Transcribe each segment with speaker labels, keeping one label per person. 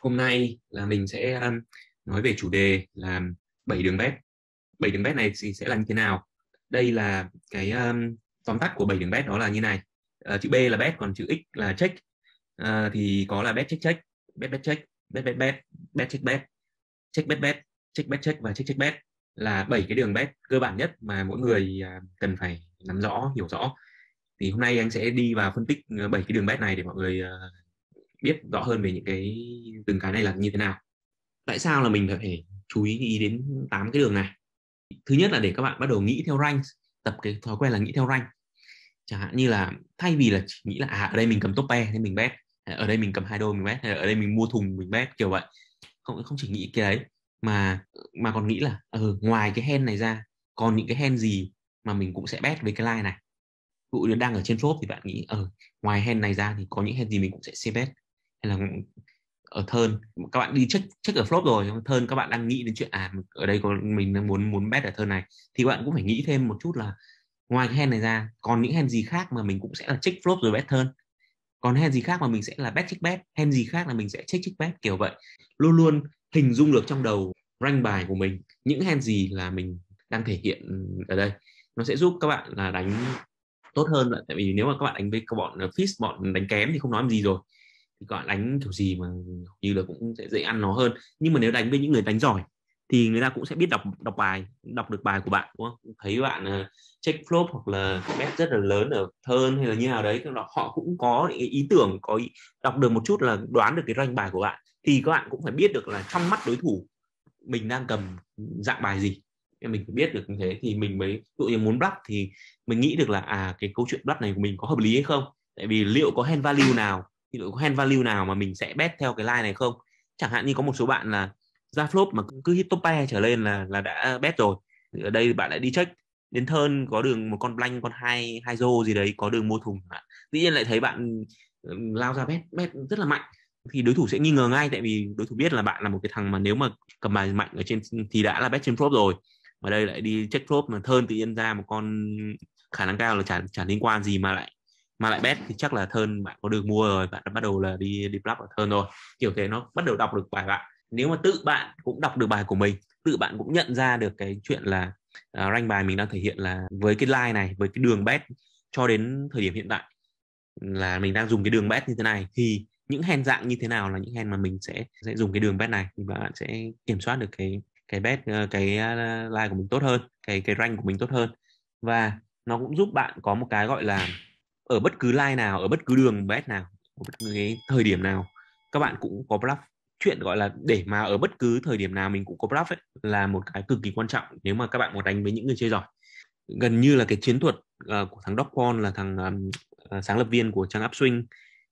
Speaker 1: hôm nay là mình sẽ um, nói về chủ đề là bảy đường bét bảy đường bét này thì sẽ là như thế nào đây là cái um, tóm tắt của bảy đường bét đó là như này uh, chữ b là bet còn chữ x là check uh, thì có là bet check check bet bet check bet bet bet bet check bet check bet bet check bet check và check check bet là bảy cái đường bet cơ bản nhất mà mỗi người uh, cần phải nắm rõ hiểu rõ thì hôm nay anh sẽ đi vào phân tích ờ, bảy cái đường bet này để mọi người uh, biết rõ hơn về những cái từng cái này là như thế nào tại sao là mình phải chú ý đến tám cái đường này thứ nhất là để các bạn bắt đầu nghĩ theo rank tập cái thói quen là nghĩ theo rank chẳng hạn như là thay vì là chỉ nghĩ là à ở đây mình cầm top pair nên mình bet ở đây mình cầm hai đôi mình bet ở đây mình mua thùng mình bet kiểu vậy không không chỉ nghĩ cái đấy mà mà còn nghĩ là ừ, ngoài cái hen này ra còn những cái hen gì mà mình cũng sẽ bet với cái line này ví dụ đang ở trên phố thì bạn nghĩ ở ờ, ừ, ngoài hen này ra thì có những hen gì mình cũng sẽ c bet hay là ở thơn các bạn đi check check ở flop rồi thơn các bạn đang nghĩ đến chuyện à ở đây có mình muốn muốn bet ở thơn này thì các bạn cũng phải nghĩ thêm một chút là ngoài cái hand này ra còn những hand gì khác mà mình cũng sẽ là check flop rồi bet thơn còn hand gì khác mà mình sẽ là bet check bet hand gì khác là mình sẽ check check bet kiểu vậy luôn luôn hình dung được trong đầu rank bài của mình những hand gì là mình đang thể hiện ở đây nó sẽ giúp các bạn là đánh tốt hơn tại vì nếu mà các bạn đánh với các bọn ờ, fish bọn đánh kém thì không nói gì rồi gọi đánh kiểu gì mà như là cũng sẽ dễ ăn nó hơn nhưng mà nếu đánh với những người đánh giỏi thì người ta cũng sẽ biết đọc đọc bài đọc được bài của bạn đúng không thấy bạn check ờ, flop hoặc là bet rất là lớn ở thơn hay là như nào đấy họ cũng có ý tưởng có ý, đọc được một chút là đoán được cái ranh bài của bạn thì các bạn cũng phải biết được là trong mắt đối thủ mình đang cầm dạng bài gì mình phải biết được như thế thì mình mới dụ như muốn block thì mình nghĩ được là à cái câu chuyện block này của mình có hợp lý hay không tại vì liệu có hand value nào ví dụ hand value nào mà mình sẽ bet theo cái line này không chẳng hạn như có một số bạn là ra flop mà cứ hit top pair trở lên là là đã bet rồi ở đây bạn lại đi check đến thơn có đường một con blank con hai hai rô gì đấy có đường mua thùng dĩ nhiên lại thấy bạn lao ra bet bet rất là mạnh thì đối thủ sẽ nghi ngờ ngay tại vì đối thủ biết là bạn là một cái thằng mà nếu mà cầm bài mạnh ở trên thì đã là bet trên flop rồi mà đây lại đi check flop mà thơn tự nhiên ra một con khả năng cao là chả chả liên quan gì mà lại mà lại bet thì chắc là thơn bạn có được mua rồi bạn đã bắt đầu là đi đi block ở thơn rồi kiểu thế nó bắt đầu đọc được bài bạn nếu mà tự bạn cũng đọc được bài của mình tự bạn cũng nhận ra được cái chuyện là uh, à, rank bài mình đang thể hiện là với cái line này với cái đường bet cho đến thời điểm hiện tại là mình đang dùng cái đường bet như thế này thì những hand dạng như thế nào là những hand mà mình sẽ sẽ dùng cái đường bet này thì bạn sẽ kiểm soát được cái cái bet ờ, cái ờ, line của mình tốt hơn cái cái rank của mình tốt hơn và nó cũng giúp bạn có một cái gọi là ở bất cứ line nào ở bất cứ đường bet nào ở bất cứ thời điểm nào các bạn cũng có bluff chuyện gọi là để mà ở bất cứ thời điểm nào mình cũng có bluff ấy, là một cái cực kỳ quan trọng nếu mà các bạn muốn đánh với những người chơi giỏi gần như là cái chiến thuật uh, của thằng Doc Pond là thằng um, sáng lập viên của trang Upswing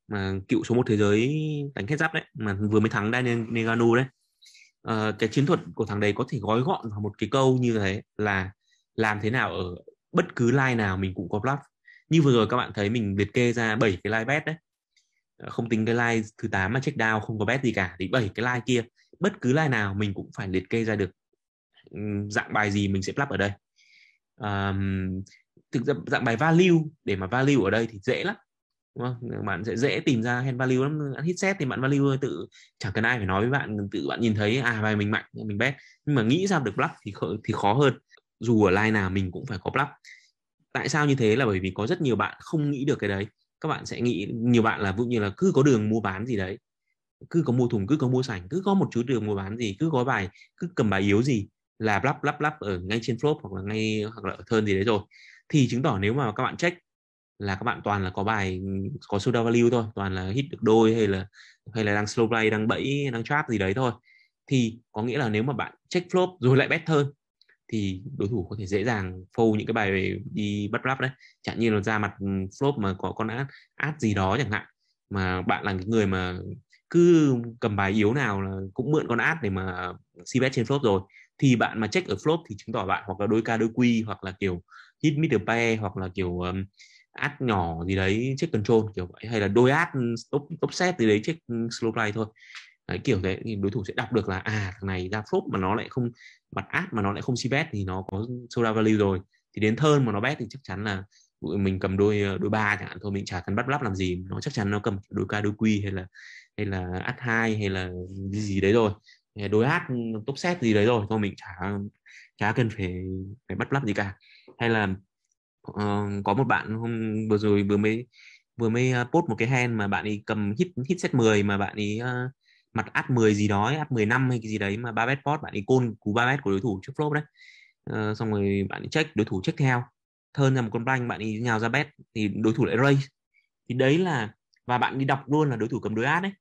Speaker 1: mà cựu số một thế giới đánh hết giáp đấy mà vừa mới thắng Daniel Negano đấy uh, cái chiến thuật của thằng đấy có thể gói gọn vào một cái câu như thế là làm thế nào ở bất cứ line nào mình cũng có bluff như vừa rồi các bạn thấy mình liệt kê ra 7 cái live bet đấy ờ, không tính cái live thứ 8 mà check down không có bet gì cả thì 7 cái live kia bất cứ live nào mình cũng phải liệt kê ra được ừ, dạng bài gì mình sẽ lắp ở đây um, thực ra dạng bài value để mà value ở đây thì dễ lắm đúng không? bạn sẽ dễ tìm ra hand value lắm bạn hit set thì bạn value tự chẳng cần ai phải nói với bạn tự bạn nhìn thấy à bài mình mạnh mình bet nhưng mà nghĩ ra được block thì khó, thì khó hơn dù ở line nào mình cũng phải có block tại sao như thế là bởi vì có rất nhiều bạn không nghĩ được cái đấy các bạn sẽ nghĩ nhiều bạn là ví dụ như là cứ có đường mua bán gì đấy cứ có mua thùng cứ có mua sảnh cứ có một chú đường mua bán gì cứ có bài cứ cầm bài yếu gì là lắp lắp lắp ở ngay trên flop hoặc là ngay hoặc là ở thơn gì đấy rồi thì chứng tỏ nếu mà các bạn check là các bạn toàn là có bài có soda value thôi toàn là hit được đôi hay là hay là đang slow play đang bẫy đang trap gì đấy thôi thì có nghĩa là nếu mà bạn check flop rồi lại bet thơn thì đối thủ có thể dễ dàng phâu những cái bài về đi bắt ráp đấy chẳng như là ra mặt ừ, flop mà có con át át gì đó chẳng hạn mà bạn là cái người mà cứ cầm bài yếu nào là cũng mượn con át để mà si bet trên flop rồi thì bạn mà check ở flop thì chứng tỏ bạn hoặc là đôi ca đôi quy hoặc là kiểu hit middle pair hoặc là kiểu um, át nhỏ gì đấy check control kiểu vậy hay là đôi át top, top set gì đấy check slow play thôi đấy, kiểu thế thì đối thủ sẽ đọc được là à thằng này ra flop mà nó lại không mặt áp mà nó lại không si bet thì nó có soda value rồi thì đến thơn mà nó bet thì chắc chắn là mình cầm đôi ờ, đôi ba chẳng hạn thôi mình chả cần bắt lắp làm gì nó chắc chắn nó cầm đôi ca đôi quy hay là hay là át hai hay là gì, gì đấy rồi đối hát ừ, top set gì đấy rồi thôi mình chả chả cần phải phải bắt lắp gì cả hay là uh, có một bạn hôm vừa rồi vừa mới vừa mới ờ, post một cái hand mà bạn ấy cầm hit hit set 10 mà bạn ấy uh, mặt ad 10 gì đó ad năm hay cái gì đấy mà ba bet pot bạn ấy côn cú ba bet của đối thủ trước flop đấy ờ, xong rồi bạn ấy check đối thủ check theo thơn ra một con banh bạn ấy nhào ra bet thì đối thủ lại raise thì đấy là và bạn đi đọc luôn là đối thủ cầm đối ad đấy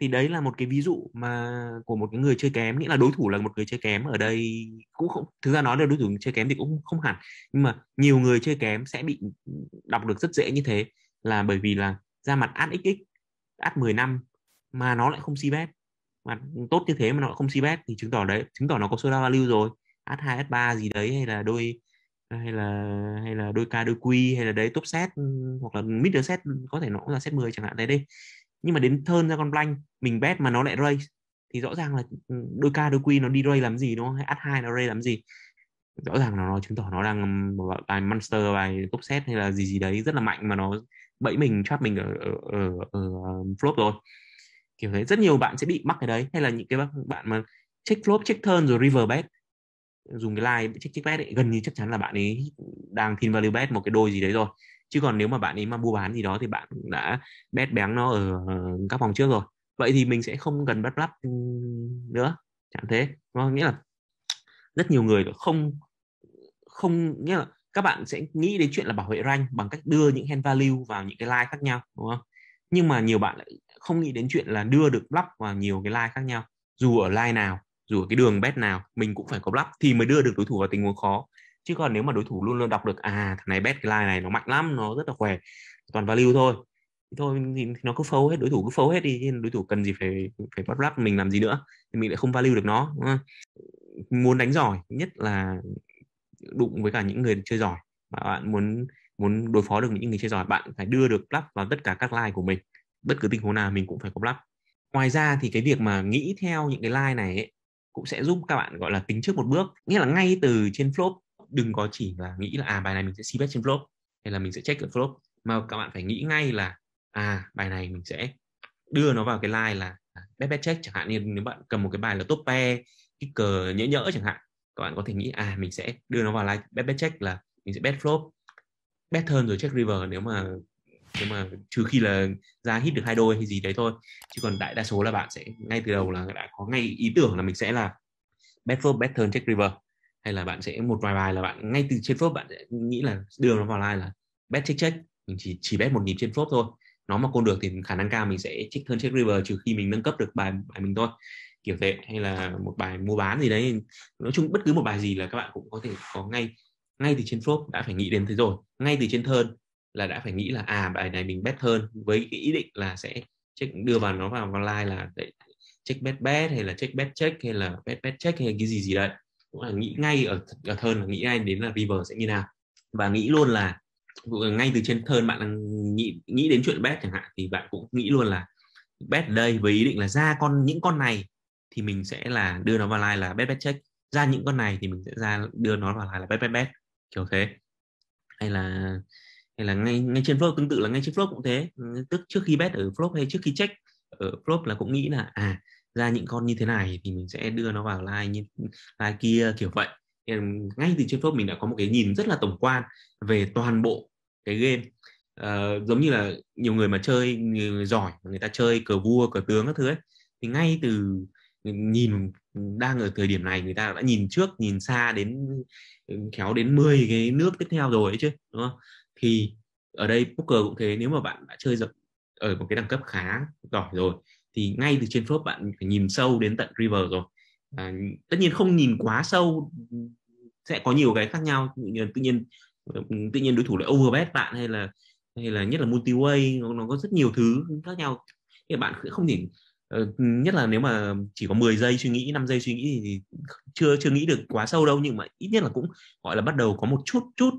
Speaker 1: thì đấy là một cái ví dụ mà của một cái người chơi kém nghĩa là đối thủ là một người chơi kém ở đây cũng không thực ra nói là đối thủ chơi kém thì cũng không hẳn nhưng mà nhiều người chơi kém sẽ bị đọc được rất dễ như thế là bởi vì là ra mặt ad xx ad 10 năm mà nó lại không si bet mà tốt như thế mà nó lại không si thì chứng tỏ đấy chứng tỏ nó có solar value rồi S2 S3 gì đấy hay là đôi hay là hay là đôi k đôi q hay là đấy top set ừ, hoặc là mid set có thể nó cũng là set 10 chẳng hạn thế đi nhưng mà đến thơn ra con blank mình bet mà nó lại raise thì rõ ràng là ừ, đôi k đôi q nó đi raise làm gì đúng không hay S2 nó raise làm gì rõ ràng là nó chứng tỏ nó đang ừ, bài monster bài top set hay là gì gì đấy rất là mạnh mà nó bẫy mình trap mình ở ở, ở, ở flop rồi kiểu thế rất nhiều bạn sẽ bị mắc cái đấy hay là những cái bạn mà check flop check turn rồi river bet dùng cái line check check bet ấy, gần như chắc chắn là bạn ấy đang thin value bet một cái đôi gì đấy rồi chứ còn nếu mà bạn ấy mà mua bán gì đó thì bạn đã bet béng nó ở ờ, các vòng trước rồi vậy thì mình sẽ không cần bắt lắp ừ, nữa chẳng thế có nghĩa là rất nhiều người không không nghĩa là các bạn sẽ nghĩ đến chuyện là bảo vệ rank bằng cách đưa những hand value vào những cái like khác nhau đúng không nhưng mà nhiều bạn lại không nghĩ đến chuyện là đưa được block vào nhiều cái line khác nhau dù ở line nào dù ở cái đường bet nào mình cũng phải có block thì mới đưa được đối thủ vào tình huống khó chứ còn nếu mà đối thủ luôn luôn đọc được à thằng này bet cái line này nó mạnh lắm nó rất là khỏe toàn value thôi thôi thì nó cứ phâu hết đối thủ cứ phâu hết đi chứ đối thủ cần gì phải phải bắt rap mình làm gì nữa thì mình lại không value được nó đúng không? muốn đánh giỏi nhất là đụng với cả những người chơi giỏi bạn muốn muốn đối phó được những người chơi giỏi bạn phải đưa được lắp vào tất cả các like của mình bất cứ tình huống nào mình cũng phải copy ngoài ra thì cái việc mà nghĩ theo những cái line này ấy, cũng sẽ giúp các bạn gọi là tính trước một bước nghĩa là ngay từ trên flop đừng có chỉ là nghĩ là à bài này mình sẽ cbet trên flop hay là mình sẽ check ở flop mà các bạn phải nghĩ ngay là à bài này mình sẽ đưa nó vào cái line là à, bet bet check chẳng hạn như nếu bạn cầm một cái bài là top pair cái cờ nhỡ nhỡ chẳng hạn các bạn có thể nghĩ à mình sẽ đưa nó vào line bet bet check là mình sẽ bet flop bet hơn rồi check river nếu mà nhưng mà trừ khi là ra hit được hai đôi hay gì đấy thôi chứ còn đại đa số là bạn sẽ ngay từ đầu là đã có ngay ý tưởng là mình sẽ là bet first bet turn check river hay là bạn sẽ một vài bài là bạn ngay từ trên first bạn sẽ nghĩ là đường nó vào line là bet check check mình chỉ chỉ bet một nhịp trên first thôi nó mà côn được thì khả năng cao mình sẽ check turn check river trừ khi mình nâng cấp được bài bài mình thôi kiểu tệ hay là một bài mua bán gì đấy nói chung bất cứ một bài gì là các bạn cũng có thể có ngay ngay từ trên flop đã phải nghĩ đến thế rồi ngay từ trên thơn là đã phải nghĩ là à bài này mình bet hơn với cái ý định là sẽ check đưa vào nó vào online là để check bet bet hay là check bet check hay là bet bet check hay là cái gì gì đấy cũng là nghĩ ngay ở ở thơn là nghĩ ngay đến là river sẽ như nào và nghĩ luôn là ngay từ trên thơn bạn đang nghĩ nghĩ đến chuyện bet chẳng hạn thì bạn cũng nghĩ luôn là bet đây với ý định là ra con những con này thì mình sẽ là đưa nó vào line là bet bet check ra những con này thì mình sẽ ra đưa nó vào line là bet bet bet kiểu thế hay là hay là ngay ngay trên flow tương tự là ngay trên flow cũng thế ừ, tức trước khi bet ở flow hay trước khi check ở flow là cũng nghĩ là à ra những con như thế này thì mình sẽ đưa nó vào like như like kia kiểu vậy ngay từ trên flow mình đã có một cái nhìn rất là tổng quan về toàn bộ cái game uh, giống như là nhiều người mà chơi người giỏi người ta chơi cờ vua cờ tướng các thứ ấy thì ngay từ nhìn đang ở thời điểm này người ta đã nhìn trước nhìn xa đến ừ, khéo đến 10 cái nước tiếp theo rồi ấy chứ đúng không thì ở đây poker cũng thế nếu mà bạn đã chơi dập ở một cái đẳng cấp khá giỏi rồi thì ngay từ trên flop bạn phải nhìn sâu đến tận river rồi à, tất nhiên không nhìn quá sâu sẽ có nhiều cái khác nhau tự nhiên tự nhiên ừ, đối thủ lại overbet bạn hay là hay là nhất là multiway nó, nó có rất nhiều thứ khác nhau thì bạn cũng không nhìn Ờ, nhất là nếu mà chỉ có 10 giây suy nghĩ 5 giây suy nghĩ thì chưa chưa nghĩ được quá sâu đâu nhưng mà ít nhất là cũng gọi là bắt đầu có một chút chút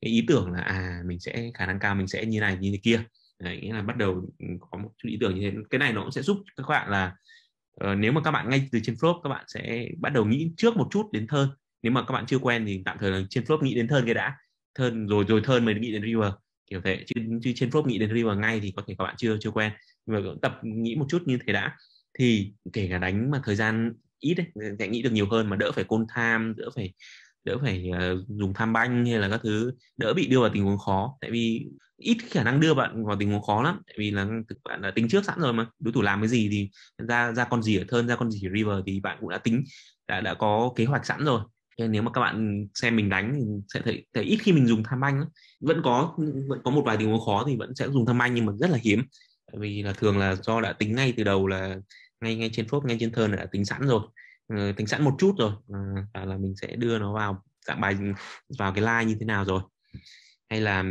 Speaker 1: cái ý tưởng là à mình sẽ khả năng cao mình sẽ như này như thế kia Đấy, nghĩa là bắt đầu ừ, có một chút ý tưởng như thế cái này nó cũng sẽ giúp các bạn là uh, nếu mà các bạn ngay từ trên flop các bạn sẽ bắt đầu nghĩ trước một chút đến thơ nếu mà các bạn chưa quen thì tạm thời là trên flop nghĩ đến thơ cái đã thơ rồi rồi thơ mới nghĩ đến river kiểu thế chứ, chứ trên flop nghĩ đến river ngay thì có thể các bạn chưa chưa quen và tập nghĩ một chút như thế đã thì kể cả đánh mà thời gian ít ấy, sẽ nghĩ được nhiều hơn mà đỡ phải côn tham đỡ phải đỡ phải uh, dùng tham banh hay là các thứ đỡ bị đưa vào tình huống khó tại vì ít khả năng đưa bạn vào tình huống khó lắm tại vì là thực bạn đã tính trước sẵn rồi mà đối thủ làm cái gì thì ra ra con gì ở thân ra con gì ở river thì bạn cũng đã tính đã đã có kế hoạch sẵn rồi nên nếu mà các bạn xem mình đánh thì sẽ thấy, thấy ít khi mình dùng tham banh lắm. vẫn có vẫn có một vài tình huống khó thì vẫn sẽ dùng tham banh nhưng mà rất là hiếm vì là thường là do đã tính ngay từ đầu là ngay ngay trên phốt ngay trên thơn đã tính sẵn rồi ừ, tính sẵn một chút rồi à, là mình sẽ đưa nó vào dạng bài vào cái like như thế nào rồi hay là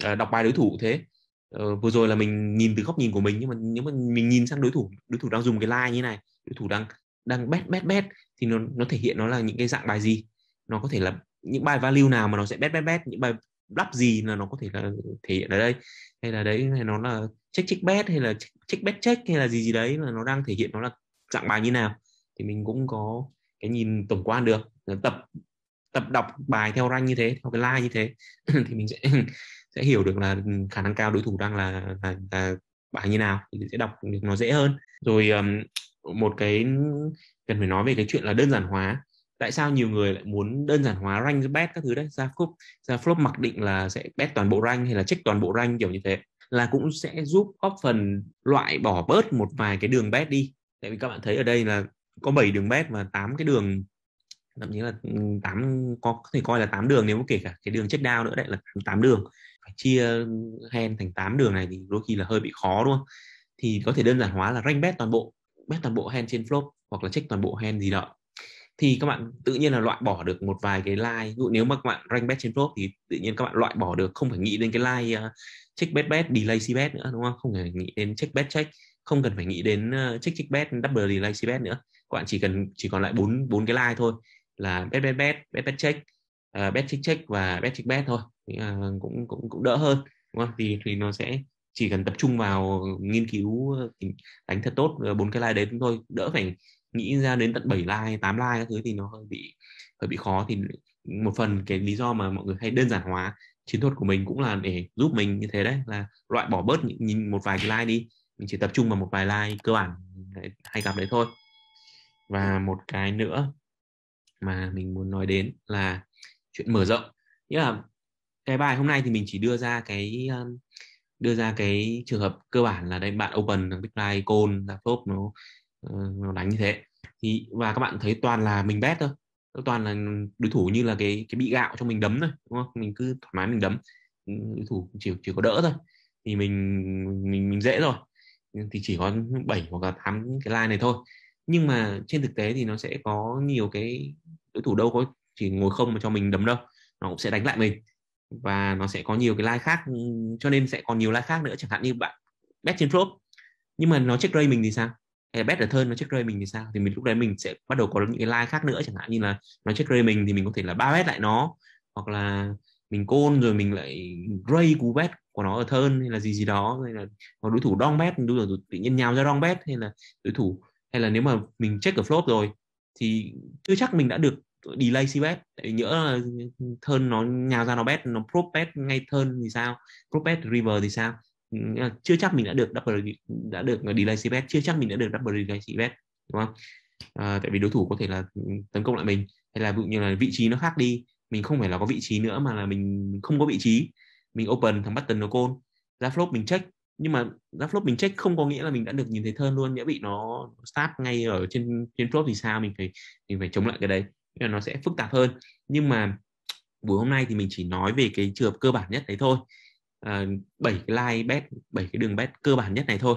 Speaker 1: à, đọc bài đối thủ thế ờ, vừa rồi là mình nhìn từ góc nhìn của mình nhưng mà nếu mà mình nhìn sang đối thủ đối thủ đang dùng cái like như này đối thủ đang đang bét bét bét thì nó nó thể hiện nó là những cái dạng bài gì nó có thể là những bài value nào mà nó sẽ bét bét bét những bài lắp gì là nó có thể là thể hiện ở đây hay là đấy hay nó là check check bet hay là check, bet check hay là gì gì đấy là nó đang thể hiện nó là dạng bài như nào thì mình cũng có cái nhìn tổng quan được tập tập đọc bài theo rank như thế theo cái line như thế thì mình sẽ sẽ hiểu được là khả năng cao đối thủ đang là là, là bài như nào thì sẽ đọc được nó dễ hơn rồi um, một cái cần phải nói về cái chuyện là đơn giản hóa tại sao nhiều người lại muốn đơn giản hóa rank bet các thứ đấy ra flop ra flop mặc định là sẽ bet toàn bộ rank hay là check toàn bộ rank kiểu như thế là cũng sẽ giúp góp phần loại bỏ bớt một vài cái đường bet đi tại vì các bạn thấy ở đây là có 7 đường bet và 8 cái đường thậm chí là 8 ừ, có thể coi là 8 đường nếu mà kể cả cái đường check down nữa đấy là 8 đường phải chia hen thành 8 đường này thì đôi khi là hơi bị khó luôn thì có thể đơn giản hóa là rank bet toàn bộ bet toàn bộ hen trên flop hoặc là check toàn bộ hen gì đó thì các bạn tự nhiên là loại bỏ được một vài cái like ví dụ nếu mà các bạn rank bet trên prop thì tự nhiên các bạn loại bỏ được không phải nghĩ đến cái like uh, ờ, check bet bet delay c bet nữa đúng không không phải nghĩ đến check bet check không cần phải nghĩ đến uh, check check bet double delay c bet nữa các bạn chỉ cần chỉ còn lại bốn bốn cái like thôi là bet bet bet bet bet check uh, bet check check và bet check bet thôi thì, uh, cũng cũng cũng đỡ hơn đúng không thì thì nó sẽ chỉ cần tập trung vào nghiên cứu đánh thật tốt bốn cái like đấy chúng tôi đỡ phải nghĩ ra đến tận 7 like 8 like các thứ thì nó hơi bị hơi bị khó thì một phần cái lý do mà mọi người hay đơn giản hóa chiến thuật của mình cũng là để giúp mình như thế đấy là loại bỏ bớt nhìn một vài cái like đi mình chỉ tập trung vào một vài like cơ bản hay gặp đấy thôi và một cái nữa mà mình muốn nói đến là chuyện mở rộng nghĩa là cái bài hôm nay thì mình chỉ đưa ra cái um, đưa ra cái trường hợp cơ bản là đây bạn open big like call laptop nó uh, đánh như thế thì và các bạn thấy toàn là mình bét thôi toàn là đối thủ như là cái cái bị gạo cho mình đấm thôi đúng không mình cứ thoải mái mình đấm ừ, đối thủ chỉ chỉ có đỡ thôi thì mình mình mình dễ rồi thì chỉ có 7 hoặc là 8 cái line này thôi nhưng mà trên thực tế thì nó sẽ có nhiều cái đối thủ đâu có chỉ ngồi không mà cho mình đấm đâu nó cũng sẽ đánh lại mình và nó sẽ có nhiều cái line khác cho nên sẽ còn nhiều line khác nữa chẳng hạn như bạn bet trên flop nhưng mà nó check ray mình thì sao hay là bet return nó check ray mình thì sao thì mình lúc đấy mình sẽ bắt đầu có những cái line khác nữa chẳng hạn như là nó check ray mình thì mình có thể là ba bet lại nó hoặc là mình côn rồi mình lại ray cú bet của nó ở thân hay là gì gì đó hay là hoặc đối thủ dong bet đối thủ tự nhiên nhào ra dong bet hay là đối thủ hay là nếu mà mình check ở flop rồi thì chưa chắc mình đã được delay si bet tại nhỡ là thân nó nhào ra nó bet nó prop bet ngay thân thì sao prop bet river thì sao Ừ, à, chưa chắc mình đã được double đã được à, delay CPS chưa chắc mình đã được double delay CPS đúng không à, tại vì đối thủ có thể là ừ, tấn công lại mình hay là ví dụ như là vị trí nó khác đi mình không phải là có vị trí nữa mà là mình không có vị trí mình open thằng button nó côn ra flop mình check nhưng mà ra flop mình check không có nghĩa là mình đã được nhìn thấy thơn luôn nghĩa bị nó start ngay ở trên trên flop thì sao mình phải mình phải chống lại cái đấy nghĩa là nó sẽ phức tạp hơn nhưng mà buổi hôm nay thì mình chỉ nói về cái trường hợp cơ bản nhất đấy thôi Ờ, bảy uh, cái line bet bảy cái đường bet cơ bản nhất này thôi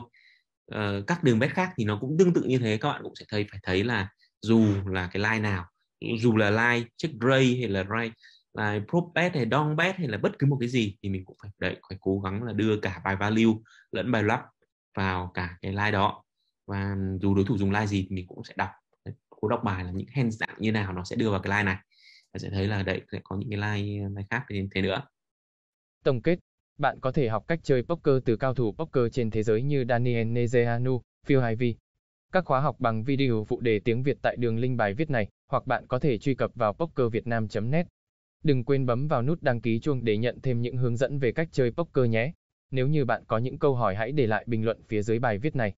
Speaker 1: uh, các đường bet khác thì nó cũng tương tự như thế các bạn cũng sẽ thấy phải thấy là dù là cái line nào dù là line check ray hay là right là prop bet hay don bet hay là bất cứ một cái gì thì mình cũng phải đợi, phải cố gắng là đưa cả bài value lẫn bài lắp vào cả cái line đó và dù đối thủ dùng line gì thì mình cũng sẽ đọc cố đọc bài là những hand dạng như nào nó sẽ đưa vào cái line này và sẽ thấy là đấy sẽ có những cái line, line khác như thế nữa tổng kết bạn có thể học cách chơi poker từ cao thủ poker trên thế giới như Daniel Nezehanu, Phil Ivey. Các khóa học bằng video phụ đề tiếng Việt tại đường link bài viết này, hoặc bạn có thể truy cập vào pokervietnam.net. Đừng quên bấm vào nút đăng ký chuông để nhận thêm những hướng dẫn về cách chơi poker nhé. Nếu như bạn có những câu hỏi hãy để lại bình luận phía dưới bài viết này.